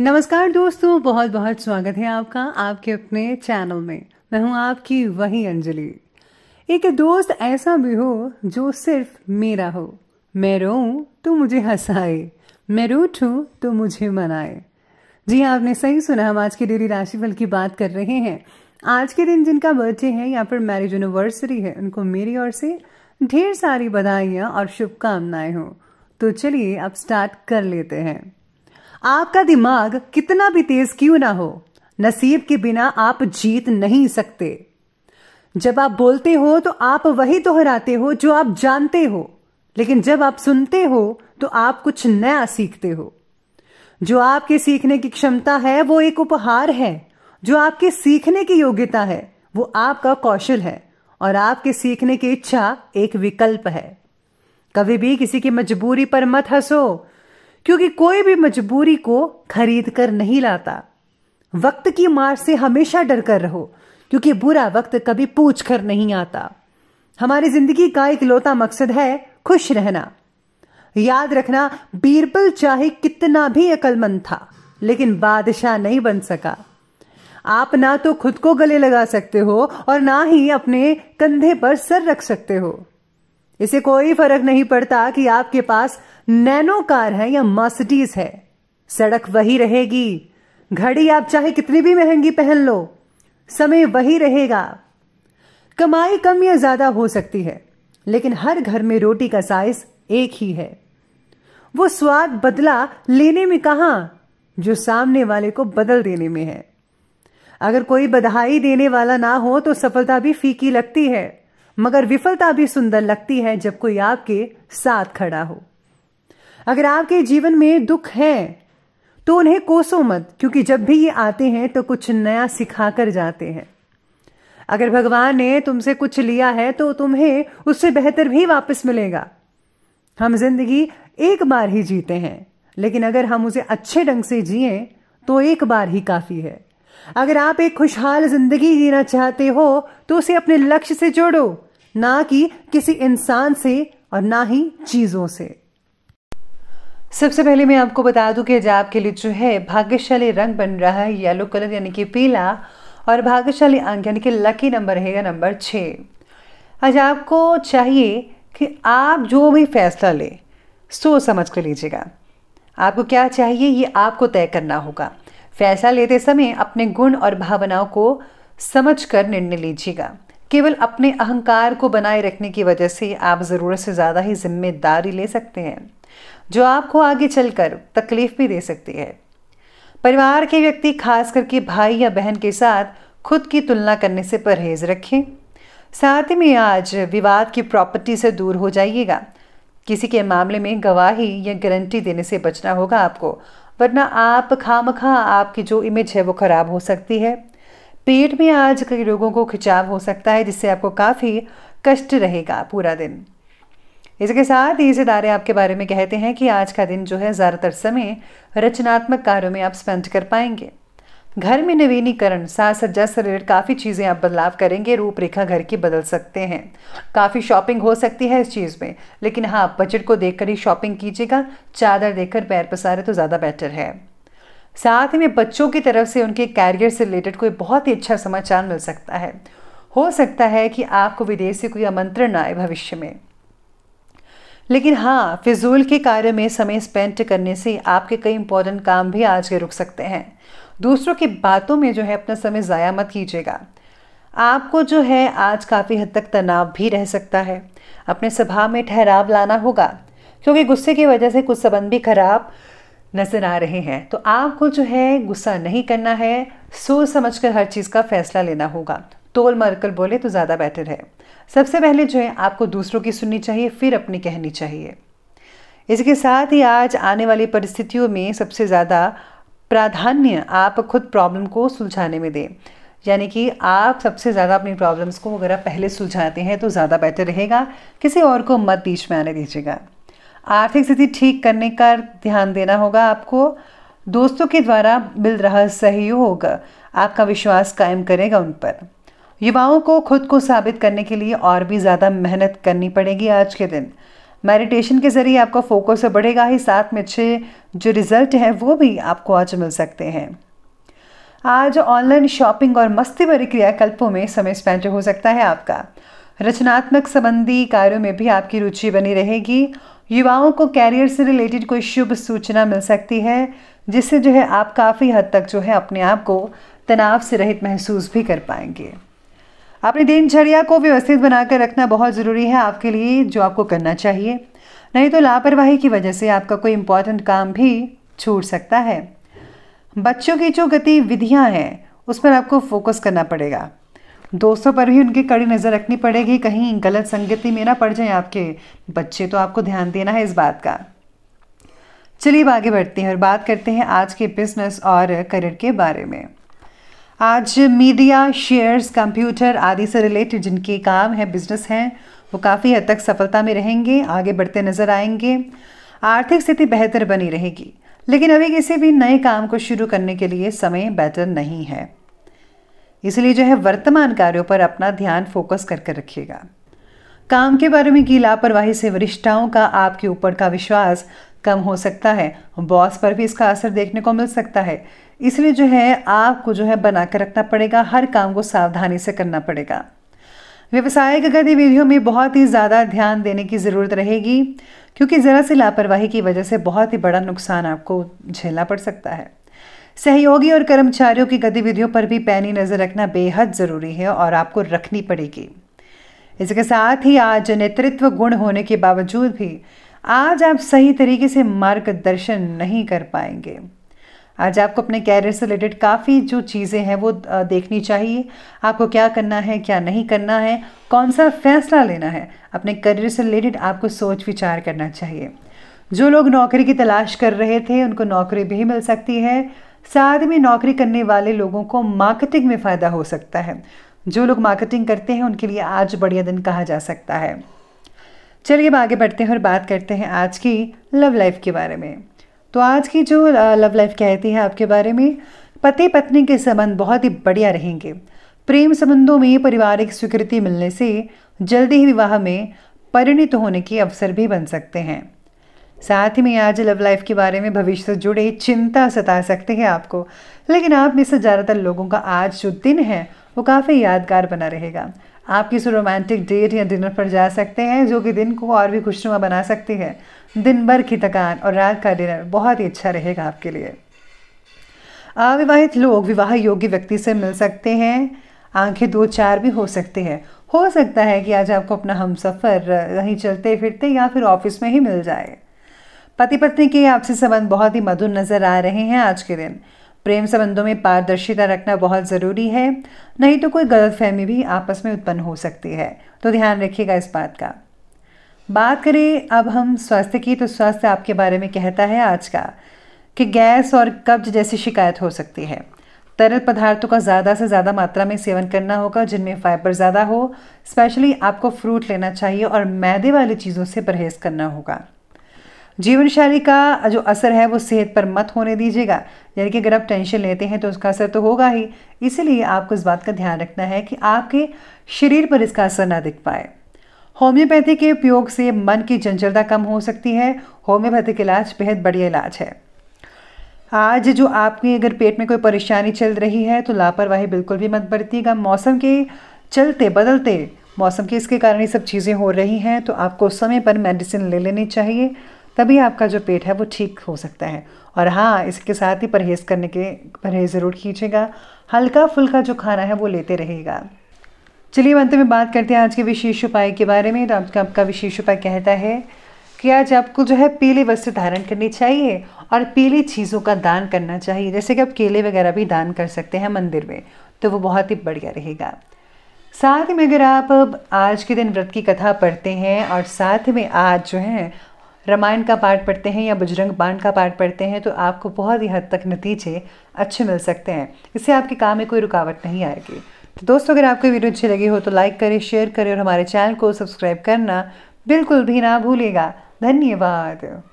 नमस्कार दोस्तों बहुत बहुत स्वागत है आपका आपके अपने चैनल में मैं हूं आपकी वही अंजलि एक दोस्त ऐसा भी हो जो सिर्फ मेरा हो मैं रोऊं तो मुझे हंसाए मैं रूठूं तो मुझे मनाए जी हाँ आपने सही सुना हम आज के डेली राशिफल की बात कर रहे हैं आज के दिन जिनका बर्थडे है या फिर मैरिज यूनिवर्सरी है उनको मेरी ओर से ढेर सारी बधाइयां और शुभकामनाएं हो तो चलिए अब स्टार्ट कर लेते हैं आपका दिमाग कितना भी तेज क्यों ना हो नसीब के बिना आप जीत नहीं सकते जब आप बोलते हो तो आप वही दोहराते हो जो आप जानते हो लेकिन जब आप सुनते हो तो आप कुछ नया सीखते हो जो आपके सीखने की क्षमता है वो एक उपहार है जो आपके सीखने की योग्यता है वो आपका कौशल है और आपके सीखने की इच्छा एक विकल्प है कभी भी किसी की मजबूरी पर मत हंसो क्योंकि कोई भी मजबूरी को खरीद कर नहीं लाता वक्त की मार से हमेशा डर कर रहो क्योंकि बुरा वक्त कभी पूछ कर नहीं आता हमारी जिंदगी का इकलौता मकसद है खुश रहना याद रखना बीरबल चाहे कितना भी अकलमंद था लेकिन बादशाह नहीं बन सका आप ना तो खुद को गले लगा सकते हो और ना ही अपने कंधे पर सर रख सकते हो इसे कोई फर्क नहीं पड़ता कि आपके पास नैनो कार है या मर्सिडीज है सड़क वही रहेगी घड़ी आप चाहे कितनी भी महंगी पहन लो समय वही रहेगा कमाई कम या ज्यादा हो सकती है लेकिन हर घर में रोटी का साइज एक ही है वो स्वाद बदला लेने में कहा जो सामने वाले को बदल देने में है अगर कोई बधाई देने वाला ना हो तो सफलता भी फीकी लगती है मगर विफलता भी सुंदर लगती है जब कोई आपके साथ खड़ा हो अगर आपके जीवन में दुख है तो उन्हें कोसो मत क्योंकि जब भी ये आते हैं तो कुछ नया सिखा कर जाते हैं अगर भगवान ने तुमसे कुछ लिया है तो तुम्हें उससे बेहतर भी वापस मिलेगा हम जिंदगी एक बार ही जीते हैं लेकिन अगर हम उसे अच्छे ढंग से जिए तो एक बार ही काफी है अगर आप एक खुशहाल जिंदगी जीना चाहते हो तो उसे अपने लक्ष्य से जोड़ो ना कि किसी इंसान से और ना ही चीज़ों से सबसे पहले मैं आपको बता दूं कि आज आपके लिए जो है भाग्यशाली रंग बन रहा है येलो कलर यानी कि पीला और भाग्यशाली अंक यानी कि लकी नंबर रहेगा नंबर छः आज आपको चाहिए कि आप जो भी फैसला ले सोच समझ कर लीजिएगा आपको क्या चाहिए ये आपको तय करना होगा फैसला लेते समय अपने गुण और भावनाओं को समझ कर निर्णय लीजिएगा केवल अपने अहंकार को बनाए रखने की वजह से आप ज़रूरत से ज़्यादा ही जिम्मेदारी ले सकते हैं जो आपको आगे चलकर तकलीफ भी दे सकती है परिवार के व्यक्ति खास करके भाई या बहन के साथ खुद की तुलना करने से परहेज रखें साथ ही में आज विवाद की प्रॉपर्टी से दूर हो जाइएगा किसी के मामले में गवाही या गारंटी देने से बचना होगा आपको वरना आप खामखा आपकी जो इमेज है वो ख़राब हो सकती है पेट में आज कई लोगों को खिंचाव हो सकता है जिससे आपको काफ़ी कष्ट रहेगा पूरा दिन इसके साथ ही इस इदारे आपके बारे में कहते हैं कि आज का दिन जो है ज़्यादातर समय रचनात्मक कार्यों में आप स्पेंड कर पाएंगे घर में नवीनीकरण साज सज्जा से रिलेटेड काफ़ी चीज़ें आप बदलाव करेंगे रूपरेखा घर की बदल सकते हैं काफ़ी शॉपिंग हो सकती है इस चीज़ में लेकिन हाँ बजट को देखकर ही शॉपिंग कीजिएगा चादर देखकर पैर पसारे तो ज़्यादा बेटर है साथ ही में बच्चों की तरफ से उनके कैरियर से रिलेटेड कोई बहुत ही अच्छा समाचार मिल सकता है हो सकता है कि आपको विदेश से कोई आमंत्रण आए भविष्य में लेकिन हाँ फिजूल के कार्य में समय स्पेंड करने से आपके कई इंपॉर्टेंट काम भी आज के रुक सकते हैं दूसरों की बातों में जो है अपना समय ज़ाया मत कीजिएगा आपको जो है आज काफ़ी हद तक तनाव भी रह सकता है अपने स्वभाव में ठहराव लाना होगा क्योंकि गुस्से की वजह से कुछ संबंध भी खराब नज़र आ रहे हैं तो आपको जो है गुस्सा नहीं करना है सोच समझ कर हर चीज़ का फैसला लेना होगा तोल मर कर बोले तो ज़्यादा बेटर है सबसे पहले जो है आपको दूसरों की सुननी चाहिए फिर अपनी कहनी चाहिए इसके साथ ही आज आने वाली परिस्थितियों में सबसे ज़्यादा प्राधान्य आप खुद प्रॉब्लम को सुलझाने में दें यानी कि आप सबसे ज़्यादा अपनी प्रॉब्लम्स को वगैरह पहले सुलझाते हैं तो ज़्यादा बेटर रहेगा किसी और को मत बीच में आने दीजिएगा आर्थिक स्थिति ठीक करने का ध्यान देना होगा आपको दोस्तों के द्वारा मिल रहा सहयोग आपका विश्वास कायम करेगा उन पर युवाओं को खुद को साबित करने के लिए और भी ज़्यादा मेहनत करनी पड़ेगी आज के दिन मेडिटेशन के ज़रिए आपका फोकस बढ़ेगा ही साथ में अच्छे जो रिज़ल्ट हैं वो भी आपको आज मिल सकते हैं आज ऑनलाइन शॉपिंग और मस्ती भरी क्रियाकल्पों में समय स्पेंड हो सकता है आपका रचनात्मक संबंधी कार्यों में भी आपकी रुचि बनी रहेगी युवाओं को कैरियर से रिलेटेड कोई शुभ सूचना मिल सकती है जिससे जो है आप काफ़ी हद तक जो है अपने आप को तनाव से रहित महसूस भी कर पाएंगे अपनी दिनचर्या को व्यवस्थित बनाकर रखना बहुत ज़रूरी है आपके लिए जो आपको करना चाहिए नहीं तो लापरवाही की वजह से आपका कोई इम्पॉर्टेंट काम भी छूट सकता है बच्चों की जो गतिविधियाँ हैं उस पर आपको फोकस करना पड़ेगा दोस्तों पर भी उनकी कड़ी नज़र रखनी पड़ेगी कहीं गलत संगति में ना पड़ जाए आपके बच्चे तो आपको ध्यान देना है इस बात का चलिए अब आगे बढ़ते हैं और बात करते हैं आज के बिजनेस और करियर के बारे में आज मीडिया शेयर्स कंप्यूटर आदि से रिलेटेड जिनके काम है बिजनेस हैं वो काफ़ी हद तक सफलता में रहेंगे आगे बढ़ते नजर आएंगे आर्थिक स्थिति बेहतर बनी रहेगी लेकिन अभी किसी भी नए काम को शुरू करने के लिए समय बेहतर नहीं है इसलिए जो है वर्तमान कार्यों पर अपना ध्यान फोकस कर कर रखिएगा काम के बारे में की लापरवाही से वरिष्ठाओं का आपके ऊपर का विश्वास कम हो सकता है बॉस पर भी इसका असर देखने को मिल सकता है इसलिए जो है आपको जो है बना कर रखना पड़ेगा हर काम को सावधानी से करना पड़ेगा व्यवसायिक गतिविधियों में बहुत ही ज़्यादा ध्यान देने की ज़रूरत रहेगी क्योंकि ज़रा सी लापरवाही की वजह से बहुत ही बड़ा नुकसान आपको झेलना पड़ सकता है सहयोगी और कर्मचारियों की गतिविधियों पर भी पैनी नज़र रखना बेहद ज़रूरी है और आपको रखनी पड़ेगी इसके साथ ही आज नेतृत्व गुण होने के बावजूद भी आज आप सही तरीके से मार्गदर्शन नहीं कर पाएंगे आज आपको अपने कैरियर से रिलेटेड काफ़ी जो चीज़ें हैं वो देखनी चाहिए आपको क्या करना है क्या नहीं करना है कौन सा फैसला लेना है अपने करियर से रिलेटेड आपको सोच विचार करना चाहिए जो लोग नौकरी की तलाश कर रहे थे उनको नौकरी भी मिल सकती है साथ में नौकरी करने वाले लोगों को मार्केटिंग में फ़ायदा हो सकता है जो लोग मार्केटिंग करते हैं उनके लिए आज बढ़िया दिन कहा जा सकता है चलिए अब आगे बढ़ते हैं और बात करते हैं आज की लव लाइफ के बारे में तो आज की जो लव लाइफ कहती है आपके बारे में पति पत्नी के संबंध बहुत ही बढ़िया रहेंगे प्रेम संबंधों में पारिवारिक स्वीकृति मिलने से जल्दी ही विवाह में परिणित होने के अवसर भी बन सकते हैं साथ ही में आज लव लाइफ के बारे में भविष्य से जुड़े चिंता सता सकते हैं आपको लेकिन आप में से ज़्यादातर लोगों का आज जो दिन है वो काफ़ी यादगार बना रहेगा आप किसी रोमांटिक डेट या डिनर पर जा सकते हैं जो कि दिन को और भी खुशनुमा बना सकती है दिन भर की थकान और रात का डिनर बहुत ही अच्छा रहेगा आपके लिए अविवाहित लोग विवाह योग्य व्यक्ति से मिल सकते हैं आंखें दो चार भी हो सकते हैं हो सकता है कि आज आपको अपना हम सफ़र कहीं चलते फिरते या फिर ऑफिस में ही मिल जाए पति पत्नी के आपसी संबंध बहुत ही मधुर नजर आ रहे हैं आज के दिन प्रेम संबंधों में पारदर्शिता रखना बहुत ज़रूरी है नहीं तो कोई गलतफहमी भी आपस में उत्पन्न हो सकती है तो ध्यान रखिएगा इस बात का बात करें अब हम स्वास्थ्य की तो स्वास्थ्य आपके बारे में कहता है आज का कि गैस और कब्ज जैसी शिकायत हो सकती है तरल पदार्थों का ज़्यादा से ज़्यादा मात्रा में सेवन करना होगा जिनमें फाइबर ज़्यादा हो स्पेशली आपको फ्रूट लेना चाहिए और मैदे वाली चीज़ों से परहेज़ करना होगा जीवन शैली का जो असर है वो सेहत पर मत होने दीजिएगा यानी कि अगर आप टेंशन लेते हैं तो उसका असर तो होगा ही इसीलिए आपको इस बात का ध्यान रखना है कि आपके शरीर पर इसका असर ना दिख पाए होम्योपैथी के उपयोग से मन की चंचलता कम हो सकती है होम्योपैथिक इलाज बेहद बढ़िया इलाज है आज जो आपकी अगर पेट में कोई परेशानी चल रही है तो लापरवाही बिल्कुल भी मत बरतिएगा मौसम के चलते बदलते मौसम के इसके कारण ये सब चीज़ें हो रही हैं तो आपको समय पर मेडिसिन ले लेनी चाहिए तभी आपका जो पेट है वो ठीक हो सकता है और हाँ इसके साथ ही परहेज़ करने के परहेज़ ज़रूर कीजिएगा हल्का फुल्का जो खाना है वो लेते रहेगा चलिए अंत में बात करते हैं आज के विशेष उपाय के बारे में तो आपका आपका विशेष उपाय कहता है कि आज आपको जो है पीले वस्त्र धारण करनी चाहिए और पीली चीज़ों का दान करना चाहिए जैसे कि आप केले वगैरह भी दान कर सकते हैं मंदिर में तो वो बहुत ही बढ़िया रहेगा साथ में अगर आप आज के दिन व्रत की कथा पढ़ते हैं और साथ में आज जो है रामायण का पाठ पढ़ते हैं या बजरंग बाण का पाठ पढ़ते हैं तो आपको बहुत ही हद तक नतीजे अच्छे मिल सकते हैं इससे आपके काम में कोई रुकावट नहीं आएगी तो दोस्तों अगर आपको वीडियो अच्छी लगी हो तो लाइक करें शेयर करें और हमारे चैनल को सब्सक्राइब करना बिल्कुल भी ना भूलेगा धन्यवाद